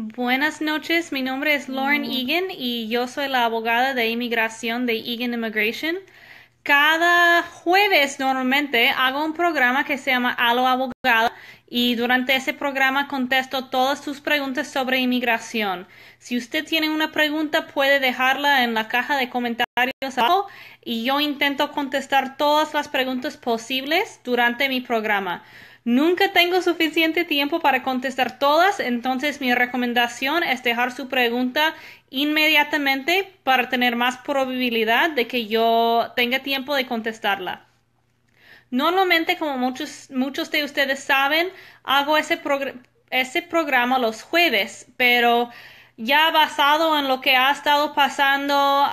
Buenas noches, mi nombre es Lauren mm. Egan y yo soy la abogada de inmigración de Egan Immigration. Cada jueves normalmente hago un programa que se llama alo Abogado y durante ese programa contesto todas sus preguntas sobre inmigración. Si usted tiene una pregunta puede dejarla en la caja de comentarios abajo y yo intento contestar todas las preguntas posibles durante mi programa. Nunca tengo suficiente tiempo para contestar todas, entonces mi recomendación es dejar su pregunta inmediatamente para tener más probabilidad de que yo tenga tiempo de contestarla. Normalmente, como muchos, muchos de ustedes saben, hago ese, ese programa los jueves, pero ya basado en lo que ha estado pasando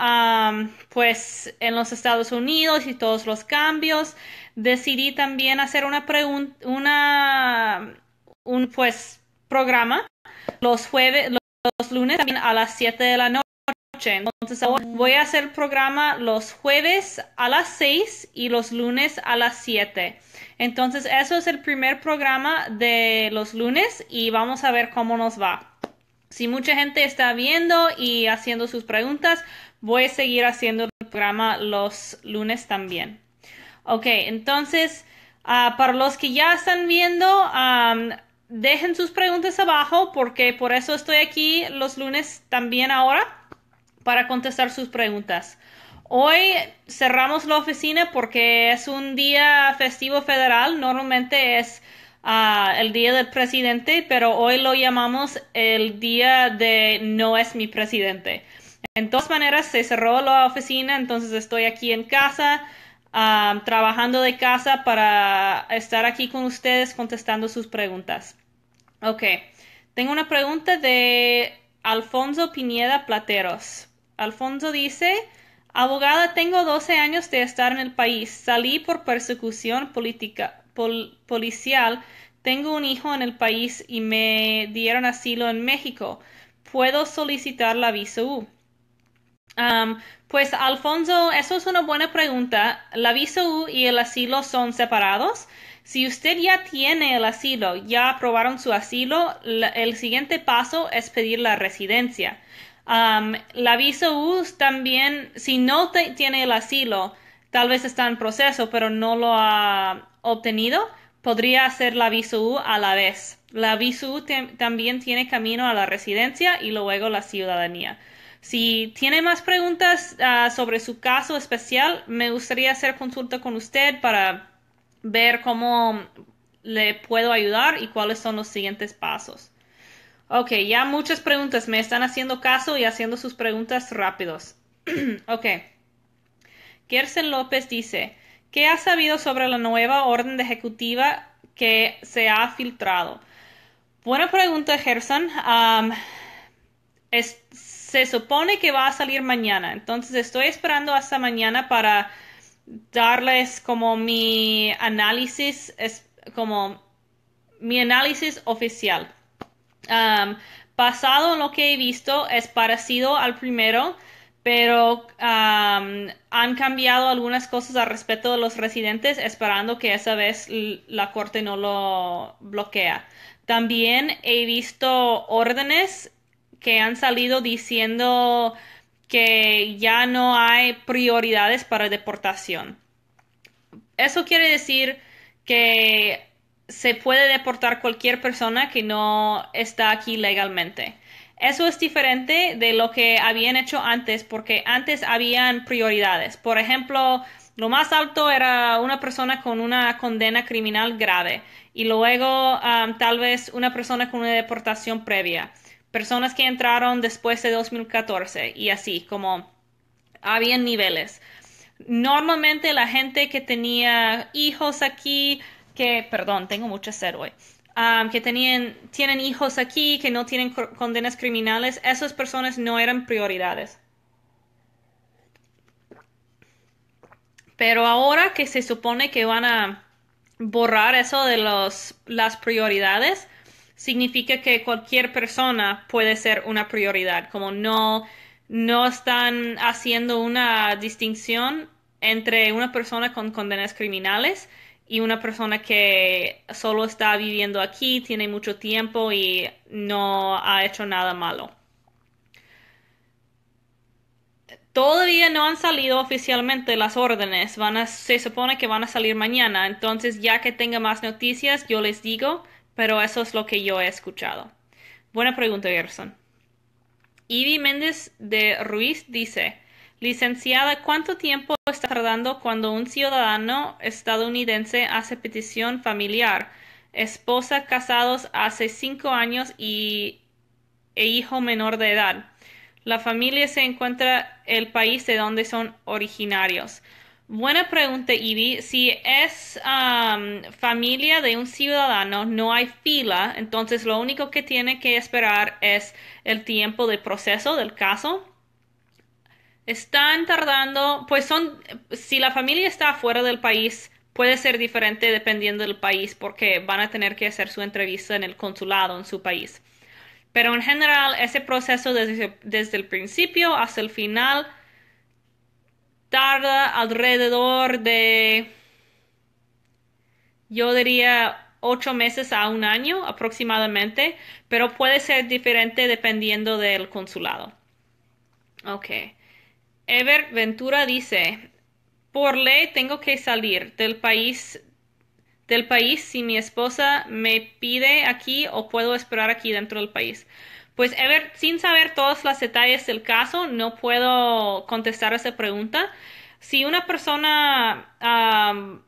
pues en los Estados Unidos y todos los cambios, decidí también hacer una pregunta, una, un pues programa los jueves, los, lunes también a las 7 de la noche. Entonces voy a hacer programa los jueves a las 6 y los lunes a las 7. Entonces eso es el primer programa de los lunes y vamos a ver cómo nos va si mucha gente está viendo y haciendo sus preguntas, voy a seguir haciendo el programa los lunes también. Ok, entonces, ah, para los que ya están viendo, dejen sus preguntas abajo porque por eso estoy aquí los lunes también ahora para contestar sus preguntas. Hoy cerramos la oficina porque es un día festivo federal, normalmente es Ah, el Día del Presidente, pero hoy lo llamamos el Día de No es mi presidente. En todas maneras, se cerró la oficina, entonces estoy aquí en casa, ah, trabajando de casa para estar aquí con ustedes contestando sus preguntas. Ok, tengo una pregunta de Alfonso Piñeda Plateros. Alfonso dice, abogada, tengo 12 años de estar en el país, salí por persecución política policial, tengo un hijo en el país y me dieron asilo en México. ¿Puedo solicitar la visa U? pues Alfonso, eso es una buena pregunta. La visa U y el asilo son separados. Si usted ya tiene el asilo, ya aprobaron su asilo, el siguiente paso es pedir la residencia. la visa U también, si no tiene el asilo, tal vez está en proceso pero no lo ha obtenido, podría hacer la U a la vez. La visu también tiene camino a la residencia y luego la ciudadanía. Si tiene más preguntas ah, sobre su caso especial, me gustaría hacer consulta con usted para ver cómo le puedo ayudar y cuáles son los siguientes pasos. Ok, ya muchas preguntas. Me están haciendo caso y haciendo sus preguntas rápidos. ok. Gerson López dice, ¿qué ha sabido sobre la nueva orden de ejecutiva que se ha filtrado? Buena pregunta, Gerson. se supone que va a salir mañana, entonces estoy esperando hasta mañana para darles como mi análisis, como mi análisis oficial. Pasado basado en lo que he visto, es parecido al primero pero han cambiado algunas cosas al respecto de los residentes esperando que esa vez la corte no lo bloquea. También he visto órdenes que han salido diciendo que ya no hay prioridades para deportación. Eso quiere decir que se puede deportar cualquier persona que no está aquí legalmente. Eso es diferente de lo que habían hecho antes, porque antes habían prioridades. Por ejemplo, lo más alto era una persona con una condena criminal grave y luego um, tal vez una persona con una deportación previa, personas que entraron después de 2014 y así como habían niveles. Normalmente la gente que tenía hijos aquí, que, perdón, tengo mucho sed hoy Um, que tenían, tienen hijos aquí, que no tienen condenas criminales, esas personas no eran prioridades. Pero ahora que se supone que van a borrar eso de las prioridades, significa que cualquier persona puede ser una prioridad, como no, no están haciendo una distinción entre una persona con condenas criminales y una persona que solo está viviendo aquí, tiene mucho tiempo y no ha hecho nada malo. Todavía no han salido oficialmente las órdenes, van a, se supone que van a salir mañana, entonces ya que tenga más noticias yo les digo, pero eso es lo que yo he escuchado. Buena pregunta, Gerson. Ivy Méndez de Ruiz dice, Licenciada, ¿cuánto tiempo está tardando cuando un ciudadano estadounidense hace petición familiar? Esposa casados hace cinco años y e hijo menor de edad. La familia se encuentra el país de donde son originarios. Buena pregunta, Ivy. Si es familia de un ciudadano, no hay fila, entonces lo único que tiene que esperar es el tiempo de proceso del caso. Están tardando, pues son, si la familia está fuera del país, puede ser diferente dependiendo del país porque van a tener que hacer su entrevista en el consulado en su país. Pero en general, ese proceso desde, desde el principio hasta el final tarda alrededor de, yo diría, ocho meses a un año aproximadamente, pero puede ser diferente dependiendo del consulado. Ok. Ever Ventura dice, por ley tengo que salir del país del país si mi esposa me pide aquí o puedo esperar aquí dentro del país. Pues Ever, sin saber todos los detalles del caso, no puedo contestar esa pregunta. Si una persona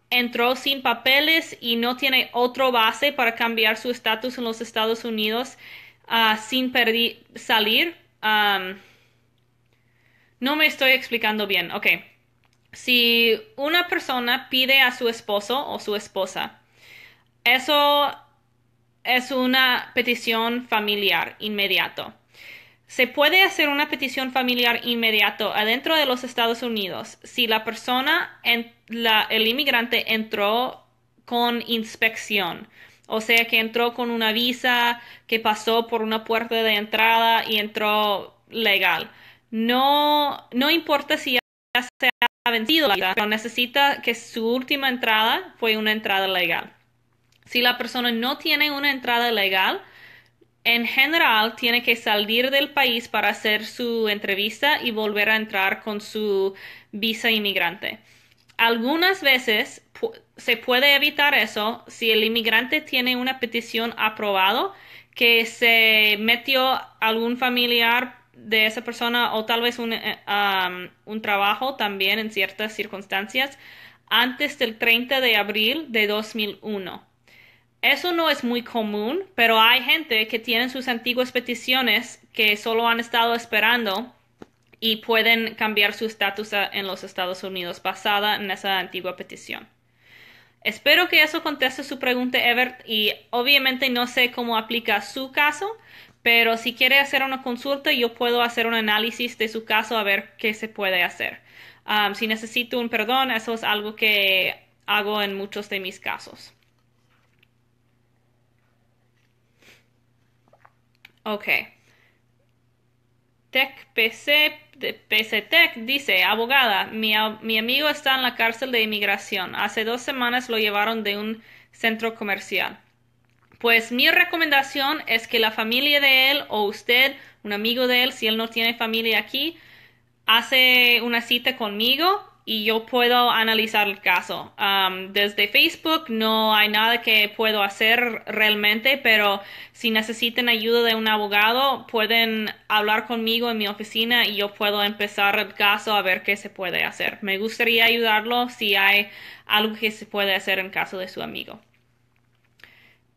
entró sin papeles y no tiene otro base para cambiar su estatus en los Estados Unidos ah, sin salir, no me estoy explicando bien. Ok. Si una persona pide a su esposo o su esposa, eso es una petición familiar inmediato. Se puede hacer una petición familiar inmediato adentro de los Estados Unidos si la persona, el inmigrante entró con inspección. O sea, que entró con una visa, que pasó por una puerta de entrada y entró legal no, importa si ya se ha vencido la vida, pero necesita que su última entrada fue una entrada legal. Si la persona no tiene una entrada legal, en general tiene que salir del país para hacer su entrevista y volver a entrar con su visa inmigrante. Algunas veces se puede evitar eso si el inmigrante tiene una petición aprobado que se metió algún familiar de esa persona o tal vez un, eh, un trabajo también en ciertas circunstancias antes del 30 de abril de 2001. Eso no es muy común, pero hay gente que tiene sus antiguas peticiones que solo han estado esperando y pueden cambiar su estatus en los Estados Unidos basada en esa antigua petición. Espero que eso conteste su pregunta, Everett, y obviamente no sé cómo aplica su caso, pero si quiere hacer una consulta, yo puedo hacer un análisis de su caso a ver qué se puede hacer. Um, si necesito un perdón, eso es algo que hago en muchos de mis casos. Ok. Tech PC, PC Tech dice, abogada, mi, amigo está en la cárcel de inmigración. Hace dos semanas lo llevaron de un centro comercial. Pues mi recomendación es que la familia de él o usted, un amigo de él, si él no tiene familia aquí, hace una cita conmigo y yo puedo analizar el caso. Um, desde Facebook no hay nada que puedo hacer realmente, pero si necesitan ayuda de un abogado, pueden hablar conmigo en mi oficina y yo puedo empezar el caso a ver qué se puede hacer. Me gustaría ayudarlo si hay algo que se puede hacer en caso de su amigo.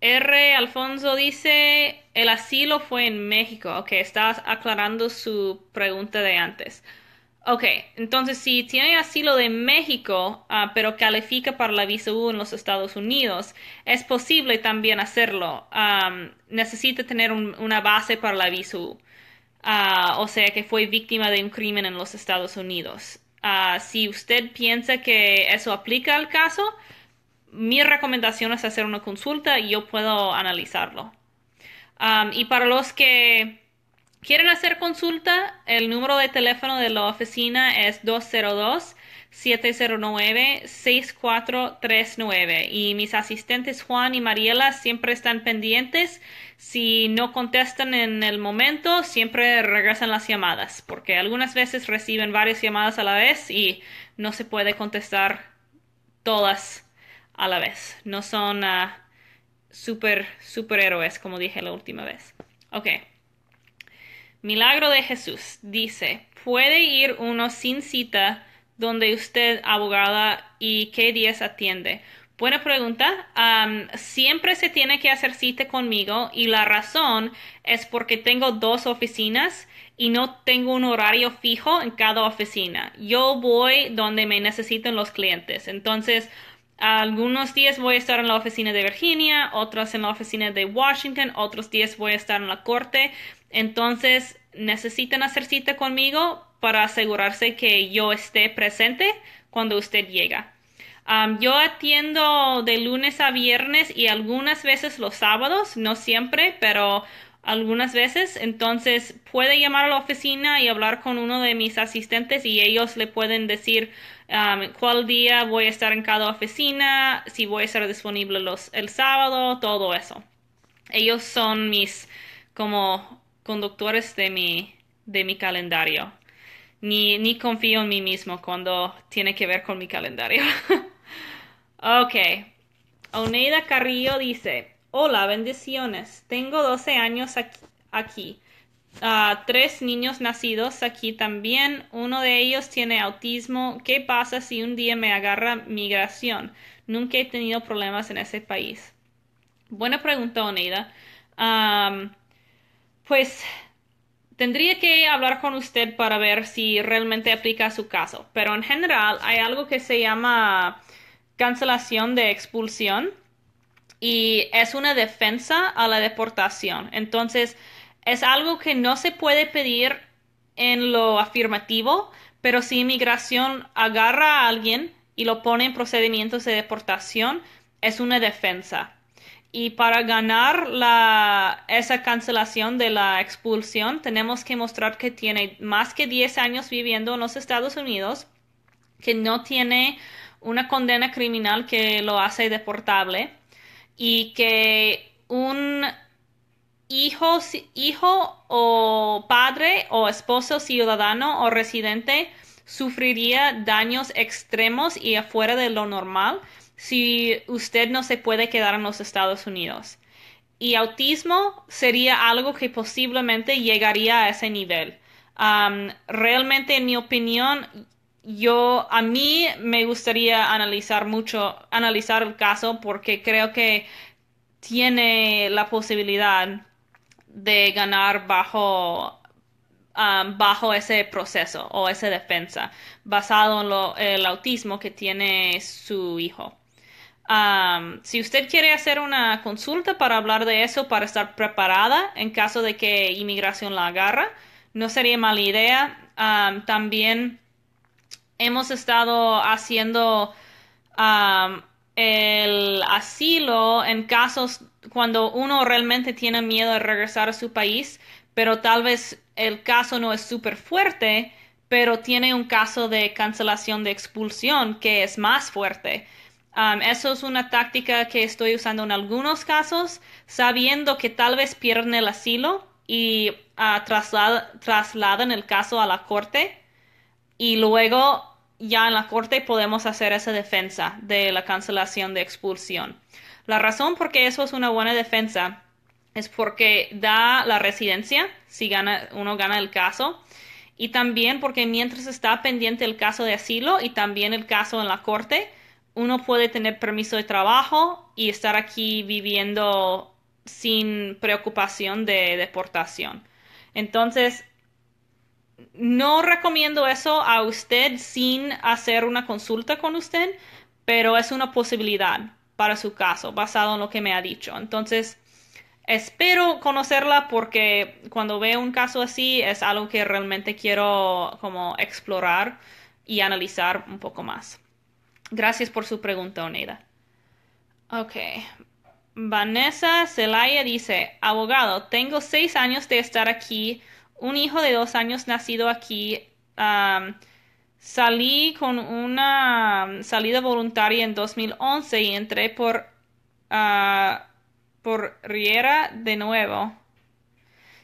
R. Alfonso dice, el asilo fue en México. Ok, estás aclarando su pregunta de antes. Ok, entonces si tiene asilo de México, ah, pero califica para la visa U en los Estados Unidos, es posible también hacerlo. necesita tener una base para la visa U. Ah, o sea que fue víctima de un crimen en los Estados Unidos. Ah, si usted piensa que eso aplica al caso, mi recomendación es hacer una consulta y yo puedo analizarlo. Um, y para los que quieren hacer consulta, el número de teléfono de la oficina es 202-709-6439. Y mis asistentes Juan y Mariela siempre están pendientes. Si no contestan en el momento, siempre regresan las llamadas, porque algunas veces reciben varias llamadas a la vez y no se puede contestar todas a la vez. No son uh, super, superhéroes, como dije la última vez. Ok. Milagro de Jesús dice, ¿puede ir uno sin cita donde usted abogada y qué días atiende? Buena pregunta. siempre se tiene que hacer cita conmigo y la razón es porque tengo dos oficinas y no tengo un horario fijo en cada oficina. Yo voy donde me necesitan los clientes. Entonces, algunos días voy a estar en la oficina de Virginia, otros en la oficina de Washington, otros días voy a estar en la corte. Entonces, necesitan hacer cita conmigo para asegurarse que yo esté presente cuando usted llega. Um, yo atiendo de lunes a viernes y algunas veces los sábados, no siempre, pero algunas veces. Entonces puede llamar a la oficina y hablar con uno de mis asistentes y ellos le pueden decir Um, cuál día voy a estar en cada oficina, si voy a estar disponible los, el sábado, todo eso. Ellos son mis como conductores de mi, de mi calendario. Ni, ni confío en mí mismo cuando tiene que ver con mi calendario. ok. Oneida Carrillo dice, hola, bendiciones. Tengo 12 años aquí tres niños nacidos aquí también. Uno de ellos tiene autismo. ¿Qué pasa si un día me agarra migración? Nunca he tenido problemas en ese país. Buena pregunta, Oneida. pues tendría que hablar con usted para ver si realmente aplica a su caso. Pero en general hay algo que se llama cancelación de expulsión y es una defensa a la deportación. Entonces, es algo que no se puede pedir en lo afirmativo, pero si inmigración agarra a alguien y lo pone en procedimientos de deportación, es una defensa. Y para ganar la, esa cancelación de la expulsión, tenemos que mostrar que tiene más que 10 años viviendo en los Estados Unidos, que no tiene una condena criminal que lo hace deportable y que un hijo, hijo o padre o esposo ciudadano o residente sufriría daños extremos y afuera de lo normal si usted no se puede quedar en los Estados Unidos. Y autismo sería algo que posiblemente llegaría a ese nivel. realmente, en mi opinión, yo a mí me gustaría analizar mucho, analizar el caso porque creo que tiene la posibilidad de ganar bajo, um, bajo ese proceso o esa defensa, basado en el autismo que tiene su hijo. Um, si usted quiere hacer una consulta para hablar de eso, para estar preparada en caso de que inmigración la agarra, no sería mala idea. Um, también hemos estado haciendo el asilo en casos cuando uno realmente tiene miedo de regresar a su país, pero tal vez el caso no es súper fuerte, pero tiene un caso de cancelación de expulsión que es más fuerte. Um, eso es una táctica que estoy usando en algunos casos, sabiendo que tal vez pierden el asilo y ah, trasladan el caso a la corte y luego ya en la Corte podemos hacer esa defensa de la cancelación de expulsión. La razón por qué eso es una buena defensa es porque da la residencia si gana, uno gana el caso y también porque mientras está pendiente el caso de asilo y también el caso en la corte, uno puede tener permiso de trabajo y estar aquí viviendo sin preocupación de deportación. Entonces, no recomiendo eso a usted sin hacer una consulta con usted, pero es una posibilidad para su caso, basado en lo que me ha dicho. Entonces, espero conocerla porque cuando veo un caso así es algo que realmente quiero como explorar y analizar un poco más. Gracias por su pregunta, Oneida. Ok. Vanessa Zelaya dice, abogado, tengo seis años de estar aquí un hijo de dos años nacido aquí. salí con una salida voluntaria en 2011 y entré por, ah, por Riera de nuevo.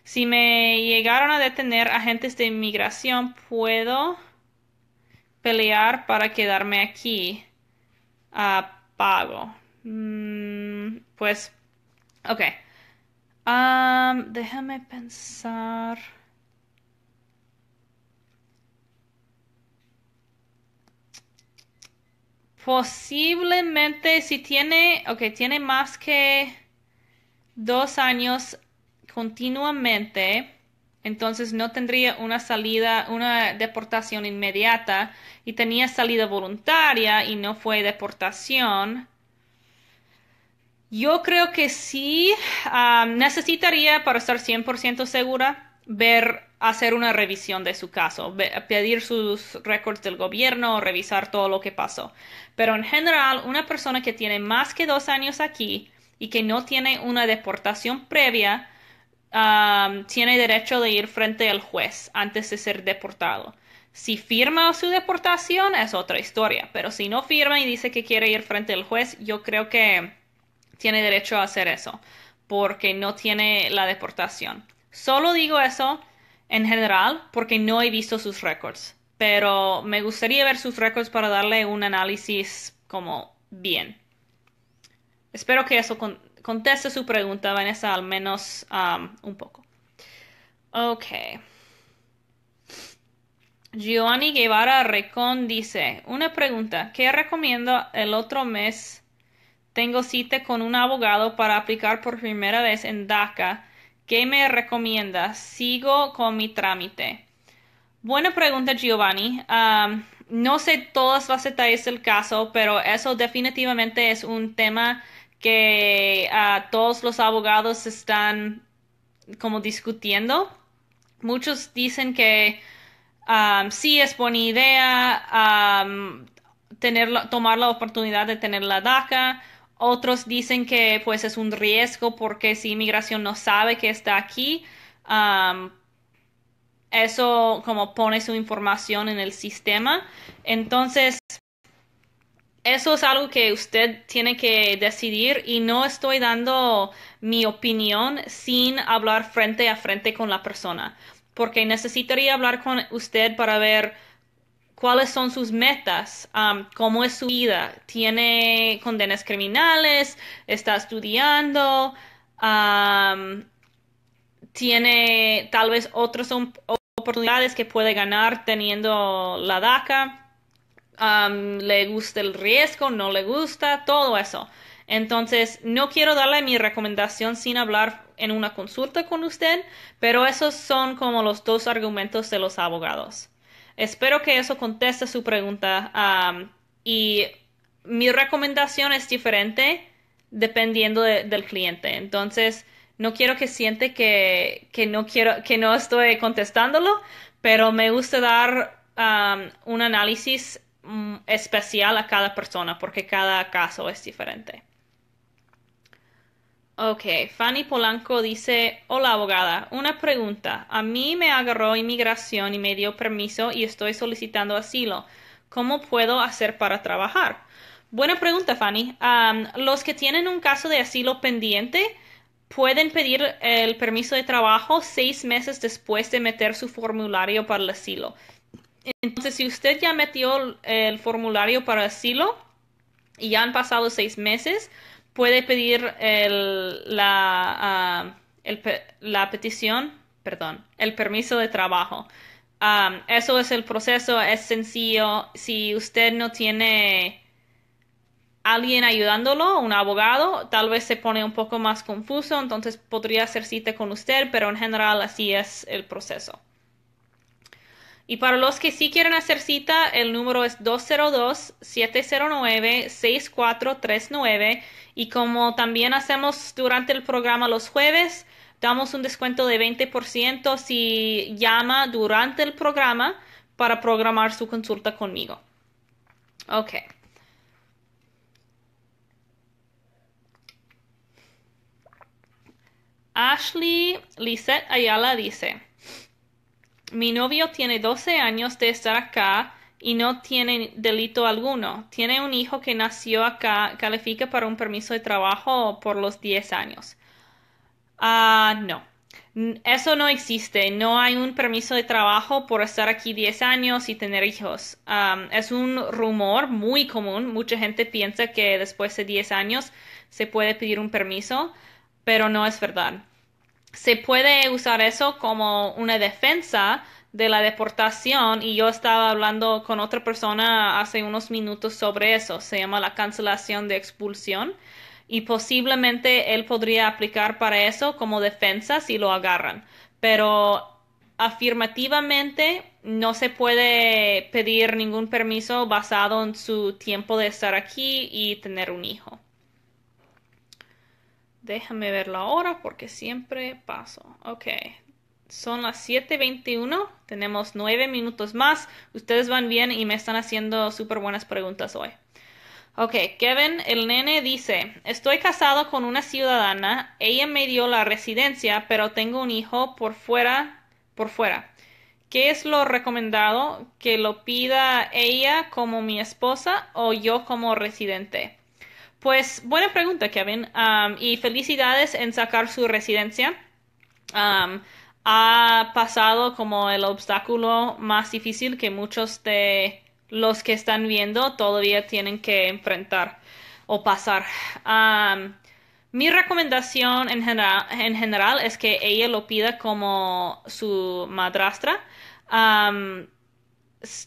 Si me llegaron a detener agentes de inmigración, puedo pelear para quedarme aquí. a pago. Mm, pues, ok. déjame pensar. Posiblemente si tiene, que tiene más que dos años continuamente, entonces no tendría una salida, una deportación inmediata y tenía salida voluntaria y no fue deportación. Yo creo que sí ah, necesitaría, para estar 100% segura, ver hacer una revisión de su caso, pedir sus récords del gobierno, revisar todo lo que pasó. Pero en general, una persona que tiene más que dos años aquí y que no tiene una deportación previa, tiene derecho de ir frente al juez antes de ser deportado. Si firma su deportación es otra historia, pero si no firma y dice que quiere ir frente al juez, yo creo que tiene derecho a hacer eso, porque no tiene la deportación. Solo digo eso en general porque no he visto sus récords, pero me gustaría ver sus récords para darle un análisis como bien. Espero que eso conteste su pregunta, Vanessa, al menos um, un poco. Ok. Giovanni Guevara Recon dice, una pregunta, ¿qué recomiendo el otro mes? Tengo cita con un abogado para aplicar por primera vez en DACA ¿Qué me recomiendas? Sigo con mi trámite. Buena pregunta, Giovanni. no sé todas las detalles del caso, pero eso definitivamente es un tema que ah, todos los abogados están como discutiendo. Muchos dicen que sí es buena idea tener, tomar la oportunidad de tener la DACA, otros dicen que pues es un riesgo porque si inmigración no sabe que está aquí, eso como pone su información en el sistema. Entonces, eso es algo que usted tiene que decidir y no estoy dando mi opinión sin hablar frente a frente con la persona, porque necesitaría hablar con usted para ver cuáles son sus metas, um, cómo es su vida, tiene condenas criminales, está estudiando, um, tiene tal vez otras oportunidades que puede ganar teniendo la DACA, um, le gusta el riesgo, no le gusta, todo eso. Entonces, no quiero darle mi recomendación sin hablar en una consulta con usted, pero esos son como los dos argumentos de los abogados. Espero que eso conteste su pregunta. Um, y mi recomendación es diferente dependiendo del cliente. Entonces, no quiero que siente que, que, no quiero, que no estoy contestándolo, pero me gusta dar um, un análisis mm, especial a cada persona porque cada caso es diferente. Ok, Fanny Polanco dice, hola abogada, una pregunta. A mí me agarró inmigración y me dio permiso y estoy solicitando asilo. ¿Cómo puedo hacer para trabajar? Buena pregunta, Fanny. los que tienen un caso de asilo pendiente pueden pedir el permiso de trabajo seis meses después de meter su formulario para el asilo. Entonces, si usted ya metió el formulario para asilo y ya han pasado seis meses, puede pedir la, ah, la, petición, perdón, el permiso de trabajo. Ah, eso es el proceso, es sencillo. Si usted no tiene alguien ayudándolo, un abogado, tal vez se pone un poco más confuso, entonces podría hacer cita con usted, pero en general así es el proceso. Y para los que sí quieren hacer cita, el número es 202-709-6439. Y como también hacemos durante el programa los jueves, damos un descuento de 20% si llama durante el programa para programar su consulta conmigo. Ok. Ashley Lisette Ayala dice. Mi novio tiene doce años de estar acá y no tiene delito alguno. Tiene un hijo que nació acá, califica para un permiso de trabajo por los 10 años. Ah, no. Eso no existe. No hay un permiso de trabajo por estar aquí 10 años y tener hijos. es un rumor muy común. Mucha gente piensa que después de 10 años se puede pedir un permiso, pero no es verdad se puede usar eso como una defensa de la deportación y yo estaba hablando con otra persona hace unos minutos sobre eso. Se llama la cancelación de expulsión y posiblemente él podría aplicar para eso como defensa si lo agarran. Pero afirmativamente no se puede pedir ningún permiso basado en su tiempo de estar aquí y tener un hijo. Déjame ver la hora porque siempre paso. Ok. Son las 7.21. Tenemos nueve minutos más. Ustedes van bien y me están haciendo súper buenas preguntas hoy. Ok, Kevin, el nene dice, estoy casado con una ciudadana, ella me dio la residencia, pero tengo un hijo por fuera, por fuera. ¿Qué es lo recomendado? ¿Que lo pida ella como mi esposa o yo como residente? Pues buena pregunta, Kevin. y felicidades en sacar su residencia. ha pasado como el obstáculo más difícil que muchos de los que están viendo todavía tienen que enfrentar o pasar. mi recomendación en general, en general, es que ella lo pida como su madrastra.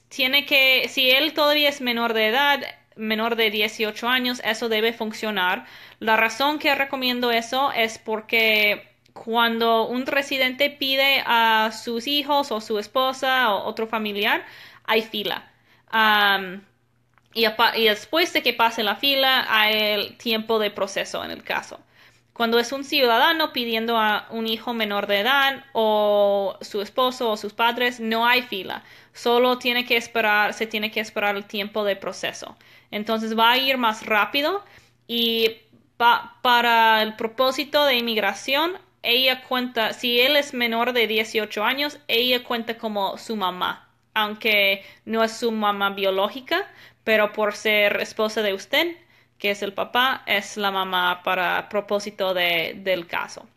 tiene que, si él todavía es menor de edad, menor de 18 años, eso debe funcionar. La razón que recomiendo eso es porque cuando un residente pide a sus hijos o su esposa o otro familiar, hay fila. y, y, después de que pase la fila, hay el tiempo de proceso en el caso cuando es un ciudadano pidiendo a un hijo menor de edad o su esposo o sus padres, no hay fila. Solo tiene que esperar, se tiene que esperar el tiempo de proceso. Entonces va a ir más rápido y para el propósito de inmigración, ella cuenta, si él es menor de 18 años, ella cuenta como su mamá, aunque no es su mamá biológica, pero por ser esposa de usted, que es el papá, es la mamá para propósito de, del caso.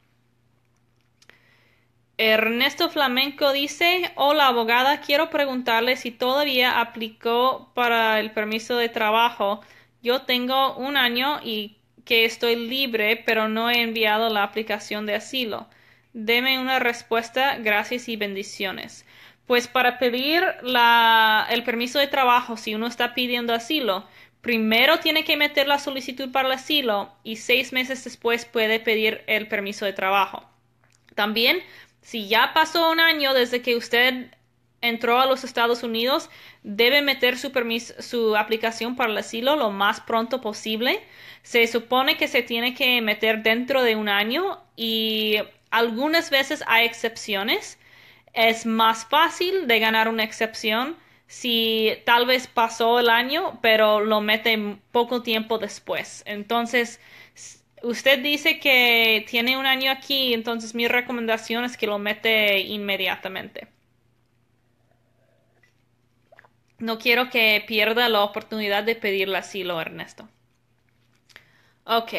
Ernesto Flamenco dice, hola abogada, quiero preguntarle si todavía aplicó para el permiso de trabajo. Yo tengo un año y que estoy libre, pero no he enviado la aplicación de asilo. Deme una respuesta, gracias y bendiciones. Pues para pedir la, el permiso de trabajo, si uno está pidiendo asilo, primero tiene que meter la solicitud para el asilo y seis meses después puede pedir el permiso de trabajo. También, si ya pasó un año desde que usted entró a los Estados Unidos, debe meter su, su aplicación para el asilo lo más pronto posible. Se supone que se tiene que meter dentro de un año y algunas veces hay excepciones. Es más fácil de ganar una excepción si tal vez pasó el año, pero lo mete poco tiempo después. Entonces, usted dice que tiene un año aquí, entonces mi recomendación es que lo mete inmediatamente. No quiero que pierda la oportunidad de pedirle asilo, Ernesto. Ok.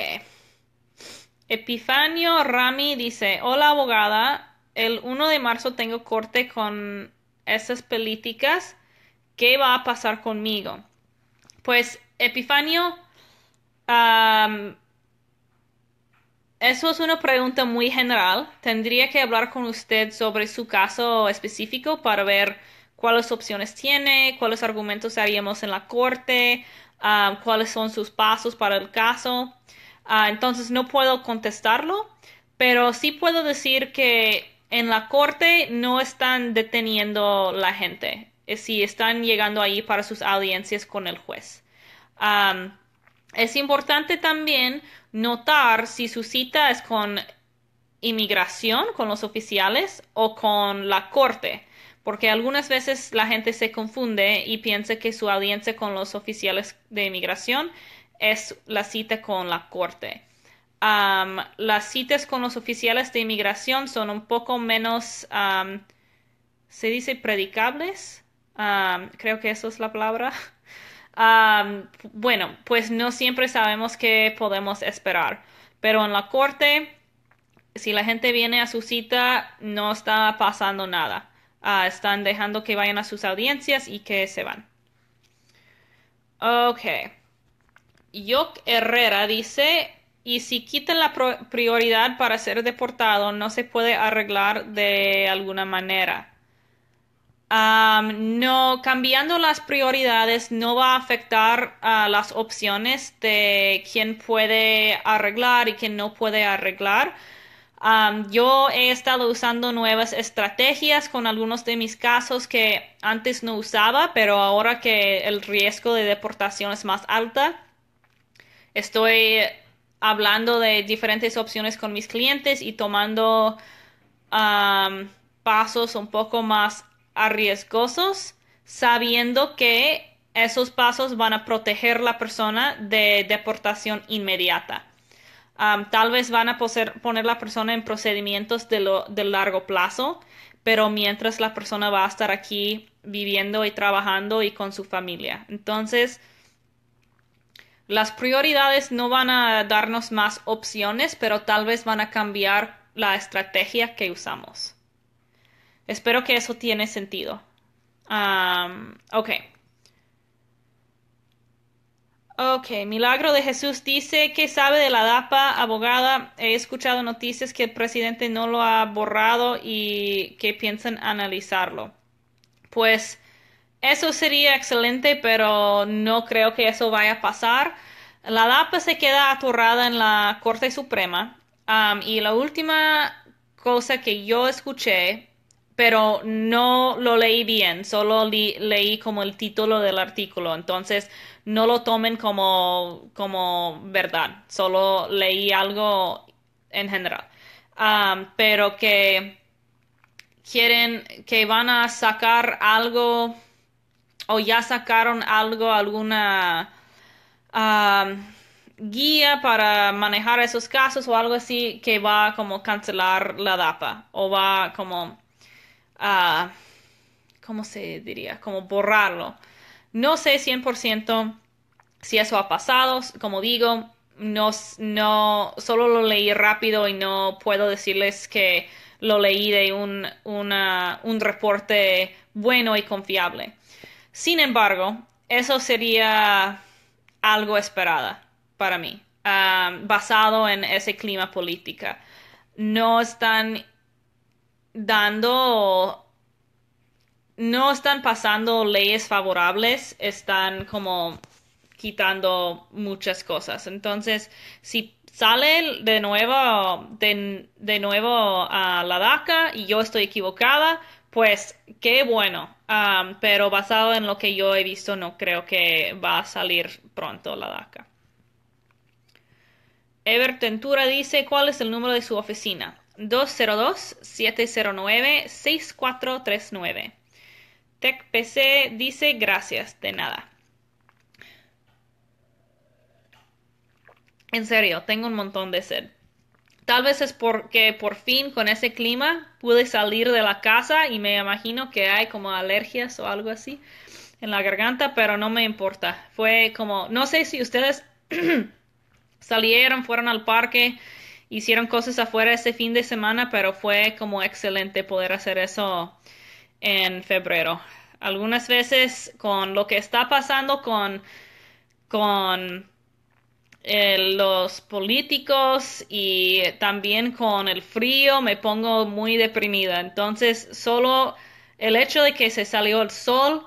Epifanio Rami dice, hola abogada, el 1 de marzo tengo corte con esas políticas ¿Qué va a pasar conmigo? Pues Epifanio, eso es una pregunta muy general. Tendría que hablar con usted sobre su caso específico para ver cuáles opciones tiene, cuáles argumentos haríamos en la corte, cuáles son sus pasos para el caso. Ah, entonces no puedo contestarlo, pero sí puedo decir que en la corte no están deteniendo la gente. Eh, si están llegando ahí para sus audiencias con el juez. es importante también notar si su cita es con inmigración, con los oficiales o con la corte, porque algunas veces la gente se confunde y piensa que su audiencia con los oficiales de inmigración es la cita con la corte. las citas con los oficiales de inmigración son un poco menos, se dice, predicables Ah, creo que eso es la palabra. Ah, bueno, pues no siempre sabemos qué podemos esperar, pero en la corte, si la gente viene a su cita, no está pasando nada. Ah, están dejando que vayan a sus audiencias y que se van. Ok. Yoc Herrera dice, y si quitan la prioridad para ser deportado, no se puede arreglar de alguna manera no, cambiando las prioridades no va a afectar a las opciones de quién puede arreglar y quién no puede arreglar. yo he estado usando nuevas estrategias con algunos de mis casos que antes no usaba, pero ahora que el riesgo de deportación es más alta, estoy hablando de diferentes opciones con mis clientes y tomando pasos un poco más arriesgosos sabiendo que esos pasos van a proteger la persona de deportación inmediata. tal vez van a poner la persona en procedimientos de, largo plazo, pero mientras la persona va a estar aquí viviendo y trabajando y con su familia. Entonces, las prioridades no van a darnos más opciones, pero tal vez van a cambiar la estrategia que usamos. Espero que eso tiene sentido. Um, ok. Ok, Milagro de Jesús dice que sabe de la DAPA, abogada. He escuchado noticias que el presidente no lo ha borrado y que piensan analizarlo. Pues eso sería excelente, pero no creo que eso vaya a pasar. La DAPA se queda atorrada en la Corte Suprema. Um, y la última cosa que yo escuché pero no lo leí bien, solo leí como el título del artículo, entonces no lo tomen como, como verdad, solo leí algo en general. pero que quieren, que van a sacar algo o ya sacaron algo, alguna guía para manejar esos casos o algo así que va como cancelar la DAPA o va como ¿cómo se diría? Como borrarlo. No sé 100% si eso ha pasado, como digo, no, no, solo lo leí rápido y no puedo decirles que lo leí de un, reporte bueno y confiable. Sin embargo, eso sería algo esperada para mí, ah, basado en ese clima política. No están dando, no están pasando leyes favorables, están como quitando muchas cosas. Entonces, si sale de nuevo, de, nuevo a la DACA y yo estoy equivocada, pues qué bueno. pero basado en lo que yo he visto, no creo que va a salir pronto la DACA. Ever Tentura dice, ¿cuál es el número de su oficina? 202-709-6439. TechPC dice gracias, de nada. En serio, tengo un montón de sed. Tal vez es porque por fin con ese clima pude salir de la casa y me imagino que hay como alergias o algo así en la garganta, pero no me importa. Fue como, no sé si ustedes salieron, fueron al parque hicieron cosas afuera ese fin de semana, pero fue como excelente poder hacer eso en febrero. Algunas veces con lo que está pasando con, con eh, los políticos y también con el frío me pongo muy deprimida. Entonces, solo el hecho de que se salió el sol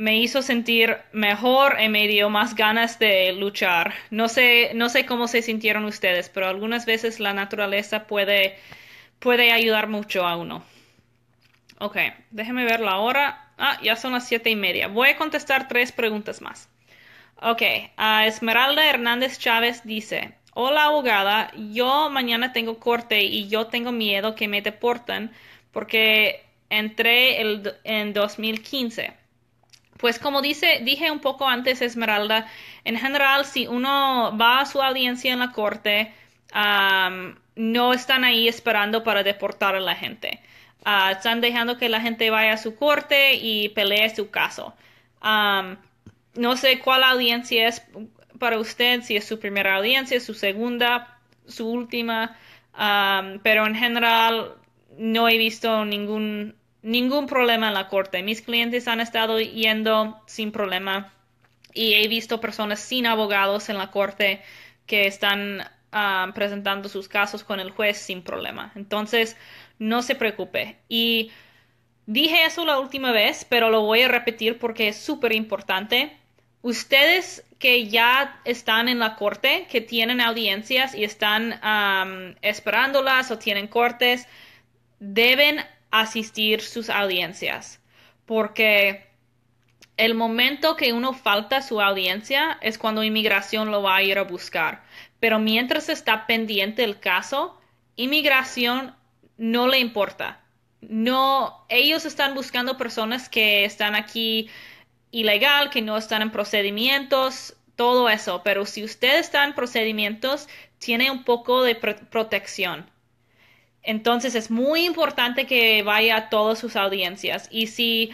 me hizo sentir mejor y eh, me dio más ganas de luchar. No sé, no sé cómo se sintieron ustedes, pero algunas veces la naturaleza puede, puede ayudar mucho a uno. Ok, déjeme ver la hora. Ah, ya son las siete y media. Voy a contestar tres preguntas más. Ok, a Esmeralda Hernández Chávez dice, hola abogada, yo mañana tengo corte y yo tengo miedo que me deporten porque entré el, en 2015. Pues como dice, dije un poco antes, Esmeralda, en general, si uno va a su audiencia en la corte, no están ahí esperando para deportar a la gente. Ah, están dejando que la gente vaya a su corte y pelee su caso. no sé cuál audiencia es para usted, si es su primera audiencia, su segunda, su última, pero en general no he visto ningún ningún problema en la corte. Mis clientes han estado yendo sin problema y he visto personas sin abogados en la corte que están ah, presentando sus casos con el juez sin problema. Entonces, no se preocupe. Y dije eso la última vez, pero lo voy a repetir porque es súper importante. Ustedes que ya están en la corte, que tienen audiencias y están esperándolas o tienen cortes, deben asistir sus audiencias, porque el momento que uno falta su audiencia es cuando inmigración lo va a ir a buscar, pero mientras está pendiente el caso, inmigración no le importa. No, ellos están buscando personas que están aquí ilegal, que no están en procedimientos, todo eso. Pero si usted está en procedimientos, tiene un poco de protección. Entonces es muy importante que vaya a todas sus audiencias. Y si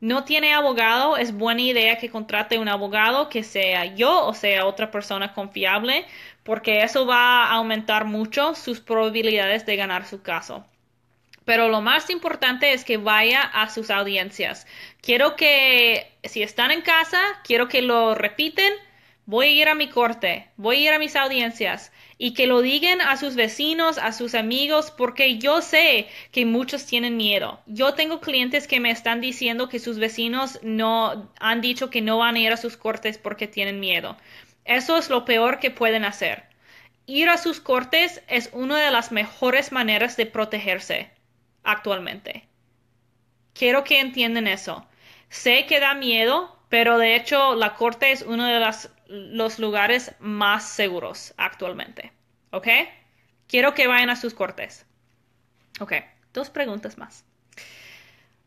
no tiene abogado, es buena idea que contrate un abogado que sea yo o sea otra persona confiable, porque eso va a aumentar mucho sus probabilidades de ganar su caso. Pero lo más importante es que vaya a sus audiencias. Quiero que, si están en casa, quiero que lo repiten voy a ir a mi corte, voy a ir a mis audiencias y que lo digan a sus vecinos, a sus amigos, porque yo sé que muchos tienen miedo. Yo tengo clientes que me están diciendo que sus vecinos no han dicho que no van a ir a sus cortes porque tienen miedo. Eso es lo peor que pueden hacer. Ir a sus cortes es una de las mejores maneras de protegerse actualmente. Quiero que entiendan eso. Sé que da miedo, pero de hecho la corte es una de las los lugares más seguros actualmente. ¿Ok? Quiero que vayan a sus cortes. Ok, dos preguntas más.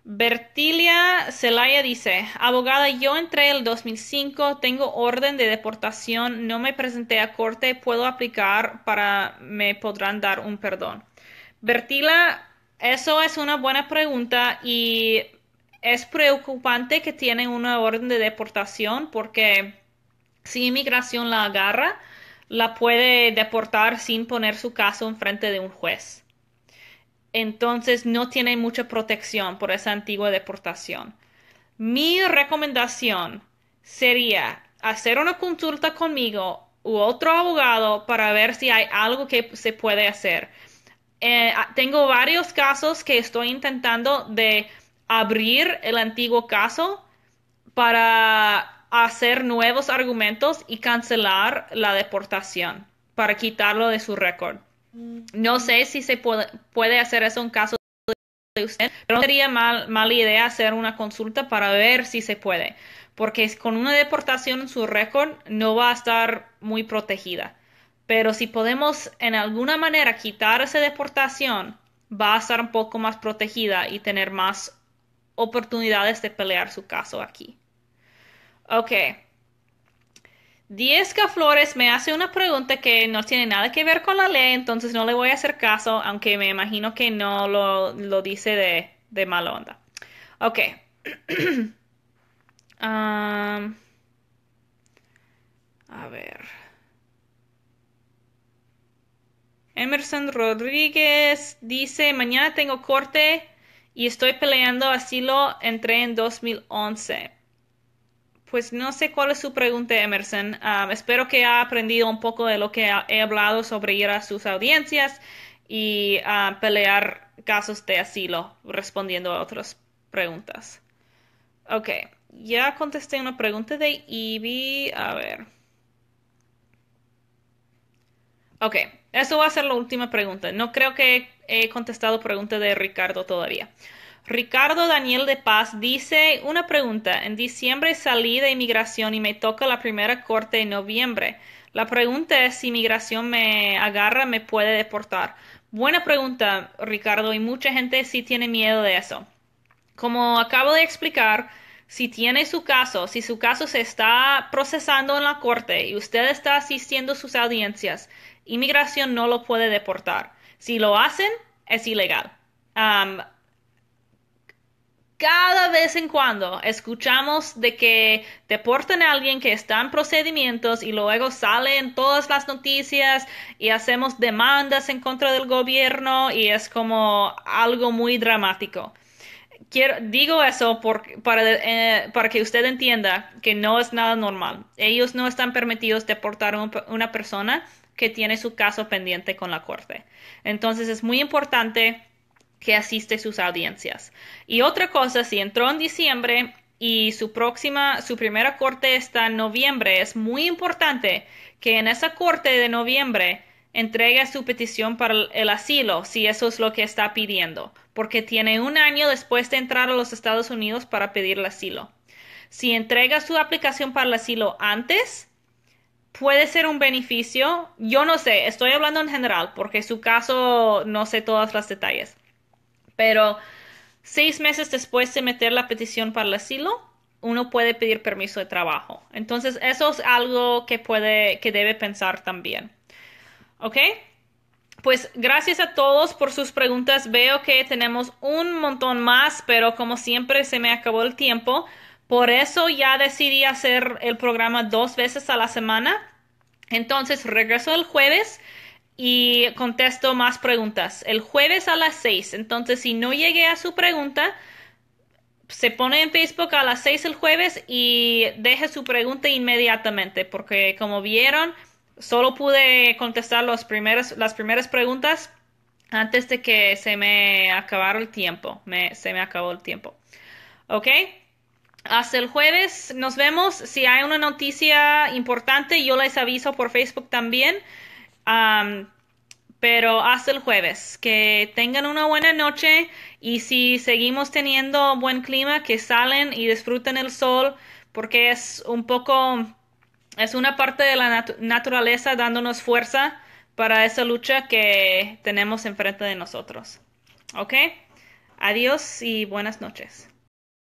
Bertilia Celaya dice, abogada, yo entré el 2005, tengo orden de deportación, no me presenté a corte, puedo aplicar para, me podrán dar un perdón. Bertila, eso es una buena pregunta y es preocupante que tienen una orden de deportación porque si inmigración la agarra, la puede deportar sin poner su caso en frente de un juez. Entonces no tiene mucha protección por esa antigua deportación. Mi recomendación sería hacer una consulta conmigo u otro abogado para ver si hay algo que se puede hacer. Eh, ah, tengo varios casos que estoy intentando de abrir el antiguo caso para hacer nuevos argumentos y cancelar la deportación para quitarlo de su récord. Mm. No sé si se puede, hacer eso en caso de usted, pero no sería mala idea hacer una consulta para ver si se puede, porque con una deportación en su récord no va a estar muy protegida. Pero si podemos en alguna manera quitar esa deportación, va a estar un poco más protegida y tener más oportunidades de pelear su caso aquí. Ok. Diezca Flores me hace una pregunta que no tiene nada que ver con la ley, entonces no le voy a hacer caso, aunque me imagino que no lo, dice de, de mala onda. Ok. a ver. Emerson Rodríguez dice, mañana tengo corte y estoy peleando así lo entré en 2011. Pues no sé cuál es su pregunta, Emerson. Ah, espero que ha aprendido un poco de lo que he hablado sobre ir a sus audiencias y ah, pelear casos de asilo, respondiendo a otras preguntas. Ok, ya contesté una pregunta de Ivy. A ver. Ok, eso va a ser la última pregunta. No creo que he contestado pregunta de Ricardo todavía. Ricardo Daniel de Paz dice una pregunta. En diciembre salí de inmigración y me toca la primera corte en noviembre. La pregunta es si inmigración me agarra, me puede deportar. Buena pregunta, Ricardo, y mucha gente sí tiene miedo de eso. Como acabo de explicar, si tiene su caso, si su caso se está procesando en la corte y usted está asistiendo a sus audiencias, inmigración no lo puede deportar. Si lo hacen, es ilegal cada vez en cuando escuchamos de que deportan a alguien que está en procedimientos y luego salen todas las noticias y hacemos demandas en contra del gobierno y es como algo muy dramático. Quiero, digo eso para, eh, para, que usted entienda que no es nada normal. Ellos no están permitidos deportar a una persona que tiene su caso pendiente con la corte. Entonces es muy importante que asiste sus audiencias. Y otra cosa, si entró en diciembre y su próxima, su primera corte está en noviembre, es muy importante que en esa corte de noviembre entregue su petición para el asilo, si eso es lo que está pidiendo, porque tiene un año después de entrar a los Estados Unidos para pedir el asilo. Si entrega su aplicación para el asilo antes, puede ser un beneficio. Yo no sé, estoy hablando en general, porque su caso no sé todos los detalles pero seis meses después de meter la petición para el asilo, uno puede pedir permiso de trabajo. Entonces, eso es algo que puede, que debe pensar también. ¿Ok? Pues gracias a todos por sus preguntas. Veo que tenemos un montón más, pero como siempre se me acabó el tiempo. Por eso ya decidí hacer el programa dos veces a la semana. Entonces regreso el jueves y contesto más preguntas. El jueves a las 6. Entonces, si no llegué a su pregunta, se pone en Facebook a las 6 el jueves y deje su pregunta inmediatamente, porque como vieron, solo pude contestar los primeros, las primeras preguntas antes de que se me acabara el tiempo. se me acabó el tiempo. ¿Ok? Hasta el jueves nos vemos. Si hay una noticia importante, yo les aviso por Facebook también pero hasta el jueves. Que tengan una buena noche y si seguimos teniendo buen clima, que salen y disfruten el sol porque es un poco, es una parte de la naturaleza dándonos fuerza para esa lucha que tenemos enfrente de nosotros. ¿Ok? Adiós y buenas noches.